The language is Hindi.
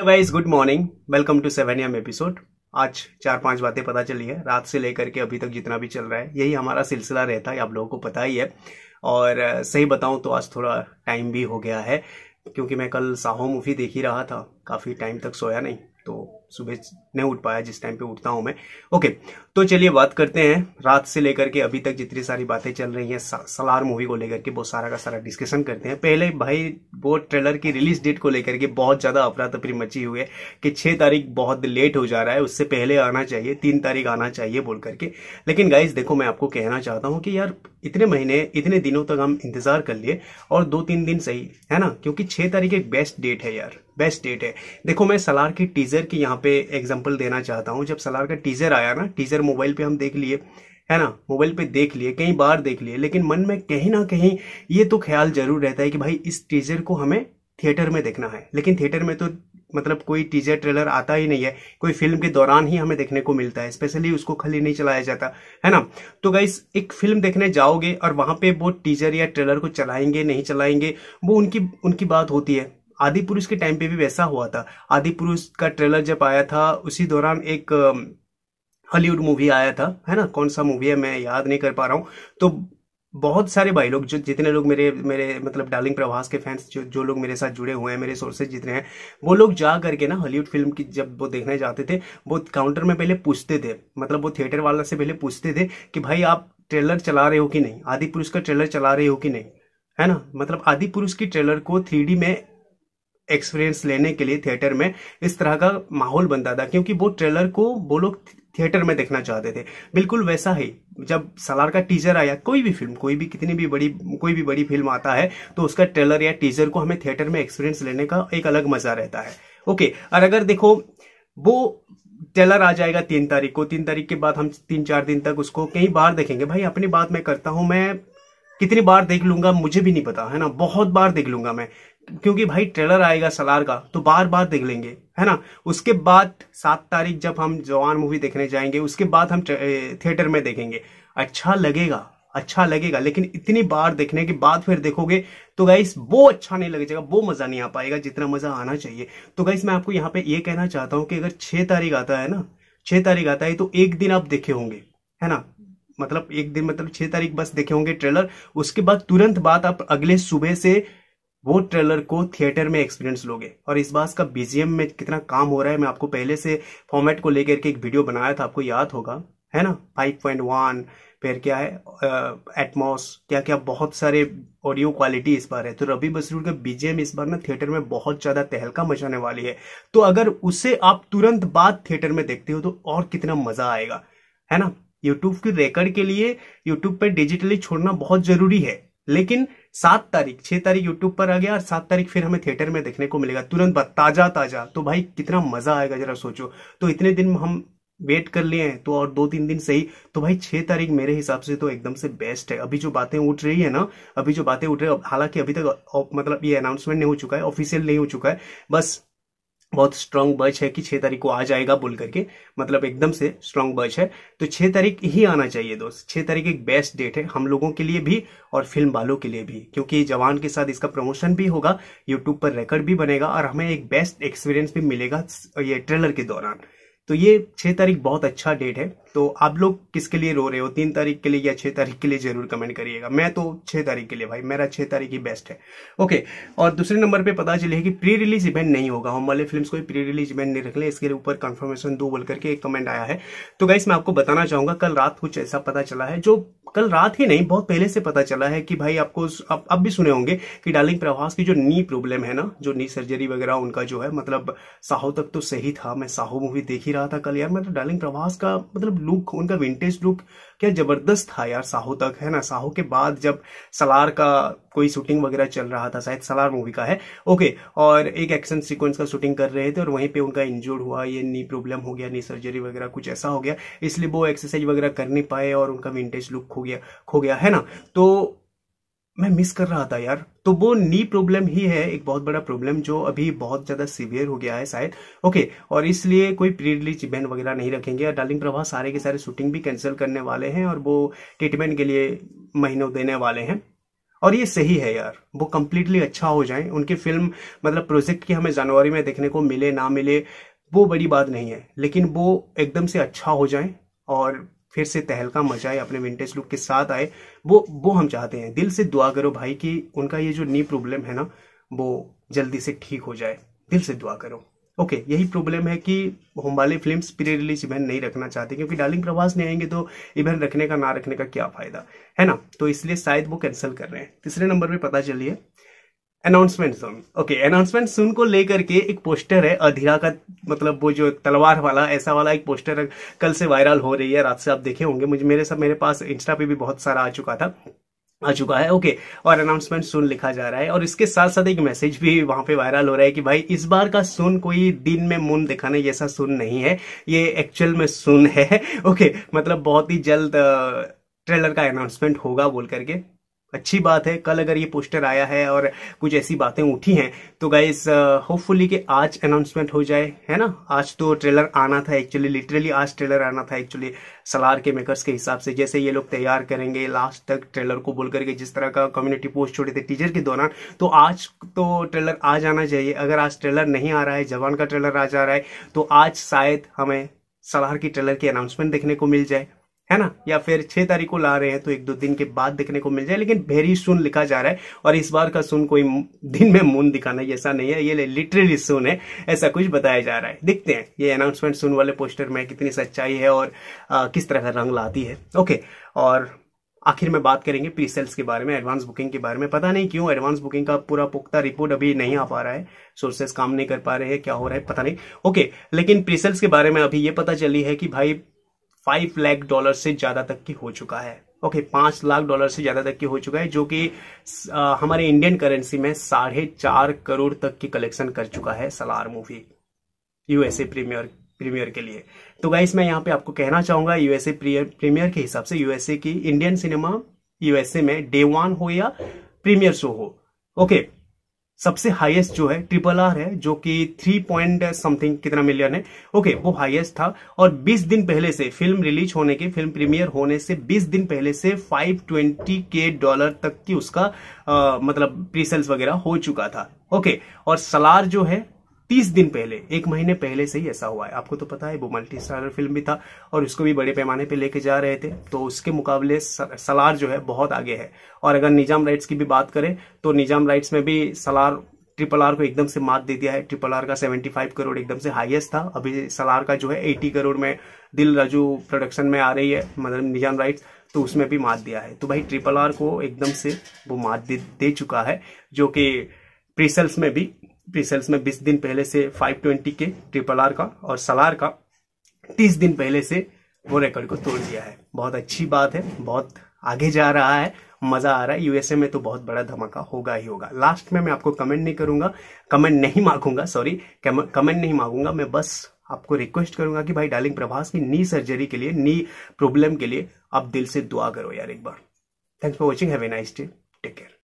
guys good morning welcome to seven M episode आज चार पांच बातें पता चली है रात से लेकर के अभी तक जितना भी चल रहा है यही हमारा सिलसिला रहता है आप लोगों को पता ही है और सही बताऊं तो आज थोड़ा टाइम भी हो गया है क्योंकि मैं कल साहो मूवी देख ही रहा था काफ़ी टाइम तक सोया नहीं तो सुबह नहीं उठ पाया जिस टाइम पे उठता हूँ मैं ओके तो चलिए बात करते हैं रात से लेकर के अभी तक जितनी सारी बातें चल रही हैं सलार मूवी को लेकर के बहुत सारा का सारा डिस्कशन करते हैं पहले भाई वो ट्रेलर की रिलीज डेट को लेकर के बहुत ज़्यादा अफरा तफरी मची हुई है कि छः तारीख बहुत लेट हो जा रहा है उससे पहले आना चाहिए तीन तारीख आना चाहिए बोल करके लेकिन गाइज देखो मैं आपको कहना चाहता हूँ कि यार इतने महीने इतने दिनों तक हम इंतज़ार कर लिए और दो तीन दिन सही है ना क्योंकि छः तारीख एक बेस्ट डेट है यार बेस्ट डेट है देखो मैं सलार की टीज़र की यहाँ पे एग्जांपल देना चाहता हूँ जब सलार का टीज़र आया ना टीज़र मोबाइल पे हम देख लिए है ना मोबाइल पे देख लिए कई बार देख लिए लेकिन मन में कहीं ना कहीं ये तो ख्याल जरूर रहता है कि भाई इस टीज़र को हमें थिएटर में देखना है लेकिन थिएटर में तो मतलब कोई टीजर ट्रेलर आता ही नहीं है कोई फिल्म के दौरान ही हमें देखने को मिलता है स्पेशली उसको खाली नहीं चलाया जाता है ना तो गाइस एक फिल्म देखने जाओगे और वहां पे वो टीजर या ट्रेलर को चलाएंगे नहीं चलाएंगे वो उनकी उनकी बात होती है आदि पुरुष के टाइम पे भी वैसा हुआ था आदि पुरुष का ट्रेलर जब आया था उसी दौरान एक हॉलीवुड मूवी आया था है ना कौन सा मूवी है मैं याद नहीं कर पा रहा हूँ तो बहुत सारे भाई लोग जो जितने लोग मेरे मेरे मतलब डार्लिंग प्रभास के फैंस जो जो लोग मेरे साथ जुड़े हुए हैं मेरे सोर्सेज जितने हैं वो लोग जा करके ना हॉलीवुड फिल्म की जब वो देखने जाते थे वो काउंटर में पहले पूछते थे मतलब वो थिएटर वाला से पहले पूछते थे कि भाई आप ट्रेलर चला रहे हो कि नहीं आदि पुरुष का ट्रेलर चला रहे हो कि नहीं है ना मतलब आदि पुरुष की ट्रेलर को थ्री में एक्सपीरियंस लेने के लिए थिएटर में इस तरह का माहौल बनता था क्योंकि वो ट्रेलर को वो लोग थिएटर में देखना चाहते थे बिल्कुल वैसा ही जब सलार का टीजर आया कोई भी फिल्म कोई भी कितनी भी बड़ी कोई भी बड़ी फिल्म आता है तो उसका ट्रेलर या टीजर को हमें थिएटर में एक्सपीरियंस लेने का एक अलग मजा रहता है ओके और अगर देखो वो ट्रेलर आ जाएगा तीन तारीख को तीन तारीख के बाद हम तीन चार दिन तक उसको कई बार देखेंगे भाई अपनी बात मैं करता हूं मैं कितनी बार देख लूंगा मुझे भी नहीं पता है ना बहुत बार देख लूंगा मैं क्योंकि भाई ट्रेलर आएगा सलार का तो बार बार देख लेंगे है ना उसके बाद सात तारीख जब हम जवान मूवी देखने जाएंगे उसके बाद हम थिएटर में देखेंगे अच्छा लगेगा अच्छा लगेगा लेकिन इतनी बार देखने के बाद फिर देखोगे तो गाइस वो अच्छा नहीं लगेगा वो मज़ा नहीं आ पाएगा जितना मज़ा आना चाहिए तो गाइस मैं आपको यहाँ पे ये कहना चाहता हूँ कि अगर छह तारीख आता है ना छह तारीख आता है तो एक दिन आप देखे होंगे है ना मतलब एक दिन मतलब छह तारीख बस देखे होंगे ट्रेलर उसके बाद तुरंत बाद आप अगले सुबह से वो ट्रेलर को थिएटर में एक्सपीरियंस लोगे और इस बार का बीजीएम में कितना काम हो रहा है मैं आपको पहले से फॉर्मेट को लेकर के एक वीडियो बनाया था आपको याद होगा है ना 5.1 फिर क्या है एटमॉस क्या क्या बहुत सारे ऑडियो क्वालिटी इस बार है तो रवि बसरूर का बीजेम इस बार ना थिएटर में बहुत ज्यादा तहलका मचाने वाली है तो अगर उसे आप तुरंत बाद थिएटर में देखते हो तो और कितना मजा आएगा है ना यूट्यूब के रिकॉर्ड के लिए यूट्यूब पर डिजिटली छोड़ना बहुत जरूरी है लेकिन सात तारीख छह तारीख यूट्यूब पर आ गया और सात तारीख फिर हमें थिएटर में देखने को मिलेगा तुरंत ताजा ताजा तो भाई कितना मजा आएगा जरा सोचो तो इतने दिन हम वेट कर लिए हैं तो और दो तीन दिन सही तो भाई छह तारीख मेरे हिसाब से तो एकदम से बेस्ट है अभी जो बातें उठ रही है ना अभी जो बातें उठ रही है हालांकि अभी तक मतलब ये अनाउंसमेंट नहीं हो चुका है ऑफिशियल नहीं हो चुका है बस बहुत स्ट्रांग बच है कि छह तारीख को आ जाएगा बोल करके मतलब एकदम से स्ट्रांग बच है तो छह तारीख ही आना चाहिए दोस्त छह तारीख एक बेस्ट डेट है हम लोगों के लिए भी और फिल्म वालों के लिए भी क्योंकि जवान के साथ इसका प्रमोशन भी होगा यूट्यूब पर रिकॉर्ड भी बनेगा और हमें एक बेस्ट एक्सपीरियंस भी मिलेगा ये ट्रेलर के दौरान तो ये छह तारीख बहुत अच्छा डेट है तो आप लोग किसके लिए रो रहे हो तीन तारीख के लिए या छह तारीख के लिए जरूर कमेंट करिएगा मैं तो छह तारीख के लिए भाई मेरा छह तारीख ही बेस्ट है ओके और दूसरे नंबर पे पता चले कि प्री रिलीज इवेंट नहीं होगा हम वाले फिल्म कोई प्री रिलीज इवेंट नहीं रख ले इसके ऊपर कंफर्मेशन दो बोल करके एक कमेंट आया है तो गाइस मैं आपको बताना चाहूंगा कल रात कुछ ऐसा पता चला है जो कल रात ही नहीं बहुत पहले से पता चला है कि भाई आपको आप, आप भी सुने होंगे कि डार्लिंग प्रभास की जो नी प्रॉब्लम है ना जो नी सर्जरी वगैरह उनका जो है मतलब साहू तक तो सही था मैं साहू मूवी देख ही रहा था कल यार मैं तो डार्लिंग प्रभास का मतलब लुक उनका विंटेज लुक क्या जबरदस्त था यार साहो तक है ना साहो के बाद जब सलार का कोई शूटिंग वगैरह चल रहा था शायद सलार मूवी का है ओके और एक एक्शन सीक्वेंस का शूटिंग कर रहे थे और वहीं पे उनका इंजोर्ड हुआ ये नी प्रॉब्लम हो गया नी सर्जरी वगैरह कुछ ऐसा हो गया इसलिए वो एक्सरसाइज वगैरह कर नहीं पाए और उनका विंटेज लुक खो गया खो गया है ना तो मैं मिस कर रहा था यार तो वो नी प्रॉब्लम ही है एक बहुत बड़ा प्रॉब्लम जो अभी बहुत ज्यादा सीवियर हो गया है शायद ओके और इसलिए कोई प्री रिलीज इवेंट वगैरह नहीं रखेंगे और डार्लिंग प्रभा सारे के सारे शूटिंग भी कैंसिल करने वाले हैं और वो ट्रीटमेंट के लिए महीनों देने वाले हैं और ये सही है यार वो कम्प्लीटली अच्छा हो जाए उनकी फिल्म मतलब प्रोजेक्ट की हमें जनवरी में देखने को मिले ना मिले वो बड़ी बात नहीं है लेकिन वो एकदम से अच्छा हो जाए और फिर से तहलका मचाए अपने विंटेज लुक के साथ आए वो वो हम चाहते हैं दिल से दुआ करो भाई कि उनका ये जो नी प्रॉब्लम है ना वो जल्दी से ठीक हो जाए दिल से दुआ करो ओके okay, यही प्रॉब्लम है कि होम वाले फिल्म प्री रिलीज इवेंट नहीं रखना चाहते क्योंकि डार्लिंग प्रवास नहीं आएंगे तो इवेंट रखने का ना रखने का क्या फायदा है ना तो इसलिए शायद वो कैंसिल कर रहे हैं तीसरे नंबर पे पता चलिए अनाउंसमेंट सुन ओके अनाउंसमेंट सुन को लेकर के एक पोस्टर है अधीरा का मतलब वो जो तलवार वाला ऐसा वाला एक पोस्टर कल से वायरल हो रही है रात से आप देखे होंगे मुझे मेरे सब मेरे पास इंस्टा पे भी बहुत सारा आ चुका था आ चुका है ओके और अनाउंसमेंट सुन लिखा जा रहा है और इसके साथ साथ एक मैसेज भी वहां पे वायरल हो रहा है कि भाई इस बार का सुन कोई दिन में मून दिखाने जैसा सुन नहीं है ये एक्चुअल में सुन है ओके मतलब बहुत ही जल्द ट्रेलर uh, का अनाउंसमेंट होगा बोल करके अच्छी बात है कल अगर ये पोस्टर आया है और कुछ ऐसी बातें उठी हैं तो गाइज होपफुली uh, कि आज अनाउंसमेंट हो जाए है ना आज तो ट्रेलर आना था एक्चुअली लिटरली आज ट्रेलर आना था एक्चुअली सलार के मेकर्स के हिसाब से जैसे ये लोग तैयार करेंगे लास्ट तक ट्रेलर को बोल करके जिस तरह का कम्युनिटी पोस्ट छोड़े थे टीचर के दौरान तो आज तो ट्रेलर आ जाना चाहिए अगर आज ट्रेलर नहीं आ रहा है जवान का ट्रेलर आ जा रहा है तो आज शायद हमें सलार की ट्रेलर की अनाउंसमेंट देखने को मिल जाए है ना या फिर छह तारीख को ला रहे हैं तो एक दो दिन के बाद देखने को मिल जाए लेकिन वेरी सुन लिखा जा रहा है और इस बार का सुन कोई दिन में मून दिखाना ऐसा नहीं है ये लिटरली सुन है ऐसा कुछ बताया जा रहा है देखते हैं ये अनाउंसमेंट सुन वाले पोस्टर में कितनी सच्चाई है और आ, किस तरह का रंग लाती है ओके और आखिर में बात करेंगे प्री सेल्स के बारे में एडवांस बुकिंग के बारे में पता नहीं क्यों एडवांस बुकिंग का पूरा पुख्ता रिपोर्ट अभी नहीं आ पा रहा है सोर्सेस काम नहीं कर पा रहे हैं क्या हो रहा है पता नहीं ओके लेकिन प्री सेल्स के बारे में अभी ये पता चली है कि भाई फाइव लाख डॉलर से ज्यादा तक की हो चुका है ओके पांच लाख डॉलर से ज्यादा तक की हो चुका है जो कि हमारे इंडियन करेंसी में साढ़े चार करोड़ तक की कलेक्शन कर चुका है Salaar movie USA premiere premiere के लिए तो गाइस मैं यहां पे आपको कहना चाहूंगा यूएसए प्रीमियर के हिसाब से यूएसए की इंडियन सिनेमा यूएसए में डे वन हो या प्रीमियर शो हो ओके okay, सबसे हाईएस्ट जो है ट्रिपल आर है जो कि थ्री पॉइंट समथिंग कितना मिलियन है ओके वो हाईएस्ट था और 20 दिन पहले से फिल्म रिलीज होने के फिल्म प्रीमियर होने से 20 दिन पहले से 520 के डॉलर तक की उसका आ, मतलब प्रीसेल्स वगैरह हो चुका था ओके और सलार जो है तीस दिन पहले एक महीने पहले से ही ऐसा हुआ है आपको तो पता है वो मल्टी स्टारर फिल्म भी था और उसको भी बड़े पैमाने पे लेके जा रहे थे तो उसके मुकाबले सलार जो है बहुत आगे है और अगर निजाम राइट्स की भी बात करें तो निजाम राइट्स में भी सलार ट्रिपल आर को एकदम से मात दे दिया है ट्रिपल आर का 75 करोड़ एकदम से हाईएस्ट था अभी सलार का जो है 80 करोड़ में दिल राजू प्रोडक्शन में आ रही है मतलब निजाम राइट्स तो उसमें भी मात दिया है तो भाई ट्रिपल आर को एकदम से वो मात दे, दे चुका है जो कि प्रीसेल्स में भी प्रीसेल्स में 20 दिन पहले से 520 के ट्रिपल आर का और सलार का 30 दिन पहले से वो रिकॉर्ड को तोड़ दिया है बहुत अच्छी बात है बहुत आगे जा रहा है मजा आ रहा है यूएसए में तो बहुत बड़ा धमाका होगा ही होगा लास्ट में मैं आपको कमेंट नहीं करूंगा कमेंट नहीं मांगूंगा सॉरी कमेंट नहीं मांगूंगा मैं बस आपको रिक्वेस्ट करूंगा कि भाई डार्लिंग प्रभास की नी सर्जरी के लिए नी प्रॉब्लम के लिए आप दिल से दुआ करो यार एक बार thanks for watching have a nice day take care